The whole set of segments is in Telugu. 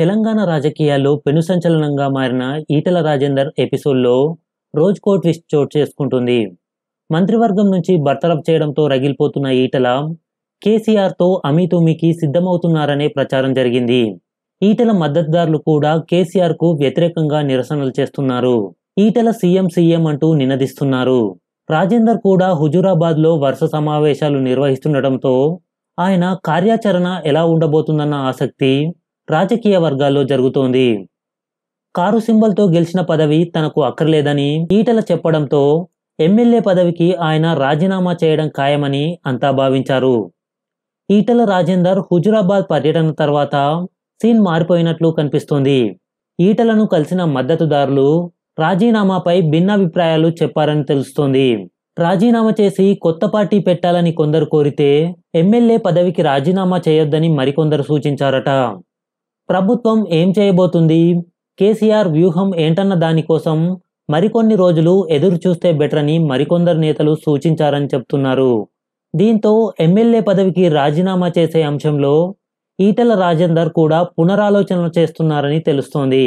తెలంగాణ రాజకీయాల్లో పెనుసంచలనంగా మారిన ఈటల రాజేందర్ ఎపిసోడ్లో రోజుకో ట్విస్ట్ చోటు చేసుకుంటుంది మంత్రివర్గం నుంచి బర్తరఫ్ చేయడంతో రగిలిపోతున్న ఈటల కేసీఆర్తో అమీతుమీకి సిద్ధమవుతున్నారనే ప్రచారం జరిగింది ఈటల మద్దతుదారులు కూడా కేసీఆర్కు వ్యతిరేకంగా నిరసనలు చేస్తున్నారు ఈటల సీఎం సీఎం అంటూ నినదిస్తున్నారు రాజేందర్ కూడా హుజూరాబాద్లో వరుస సమావేశాలు నిర్వహిస్తుండటంతో ఆయన కార్యాచరణ ఎలా ఉండబోతుందన్న ఆసక్తి రాజకీయ వర్గాల్లో జరుగుతోంది కారు సింబల్తో గెలిచిన పదవి తనకు అక్కర్లేదని ఈటల చెప్పడంతో ఎమ్మెల్యే పదవికి ఆయన రాజీనామా చేయడం ఖాయమని అంతా భావించారు ఈటల రాజేందర్ హుజురాబాద్ పర్యటన తర్వాత సీన్ మారిపోయినట్లు కనిపిస్తోంది ఈటలను కలిసిన మద్దతుదారులు రాజీనామాపై భిన్నాభిప్రాయాలు చెప్పారని తెలుస్తోంది రాజీనామా చేసి కొత్త పార్టీ పెట్టాలని కొందరు కోరితే ఎమ్మెల్యే పదవికి రాజీనామా చేయొద్దని మరికొందరు సూచించారట ప్రభుత్వం ఏం చేయబోతుంది కేసీఆర్ వ్యూహం ఏంటన్న దానికోసం మరికొన్ని రోజులు ఎదురు చూస్తే బెటర్ అని మరికొందరు నేతలు సూచించారని చెప్తున్నారు దీంతో ఎమ్మెల్యే పదవికి రాజీనామా చేసే అంశంలో ఈటల రాజేందర్ కూడా పునరాలోచనలు చేస్తున్నారని తెలుస్తోంది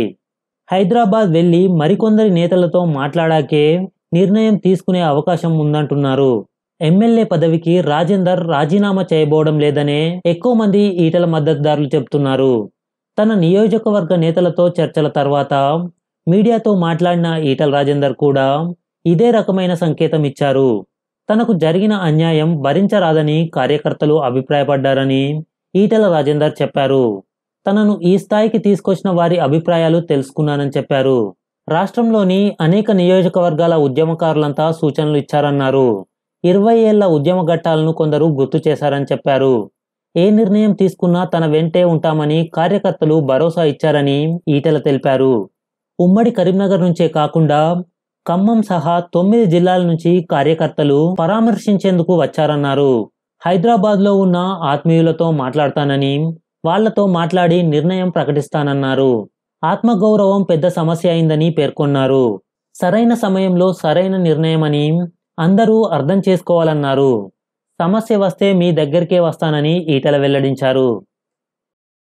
హైదరాబాద్ వెళ్లి మరికొందరి నేతలతో మాట్లాడాకే నిర్ణయం తీసుకునే అవకాశం ఉందంటున్నారు ఎమ్మెల్యే పదవికి రాజేందర్ రాజీనామా చేయబోవడం లేదనే ఎక్కువ మంది ఈటల మద్దతుదారులు చెబుతున్నారు తన నియోజకవర్గ నేతలతో చర్చల తర్వాత మీడియాతో మాట్లాడిన ఈటల రాజేందర్ కూడా ఇదే రకమైన సంకేతం ఇచ్చారు తనకు జరిగిన అన్యాయం భరించరాదని కార్యకర్తలు అభిప్రాయపడ్డారని ఈటల రాజేందర్ చెప్పారు తనను ఈ స్థాయికి తీసుకొచ్చిన వారి అభిప్రాయాలు తెలుసుకున్నానని చెప్పారు రాష్ట్రంలోని అనేక నియోజకవర్గాల ఉద్యమకారులంతా సూచనలు ఇచ్చారన్నారు ఇరవై ఏళ్ల ఉద్యమ ఘట్టాలను కొందరు గుర్తు చేశారని చెప్పారు ఏ నిర్ణయం తీసుకున్నా తన వెంటే ఉంటామని కార్యకర్తలు భరోసా ఇచ్చారని ఈటల తెలిపారు ఉమ్మడి కరీంనగర్ నుంచే కాకుండా ఖమ్మం సహా తొమ్మిది జిల్లాల నుంచి కార్యకర్తలు పరామర్శించేందుకు వచ్చారన్నారు హైదరాబాద్లో ఉన్న ఆత్మీయులతో మాట్లాడతానని వాళ్లతో మాట్లాడి నిర్ణయం ప్రకటిస్తానన్నారు ఆత్మగౌరవం పెద్ద సమస్య అయిందని పేర్కొన్నారు సరైన సమయంలో సరైన నిర్ణయమని అందరూ అర్థం చేసుకోవాలన్నారు సమస్య వస్తే మీ దగ్గరికే వస్తానని ఈటల వెల్లడించారు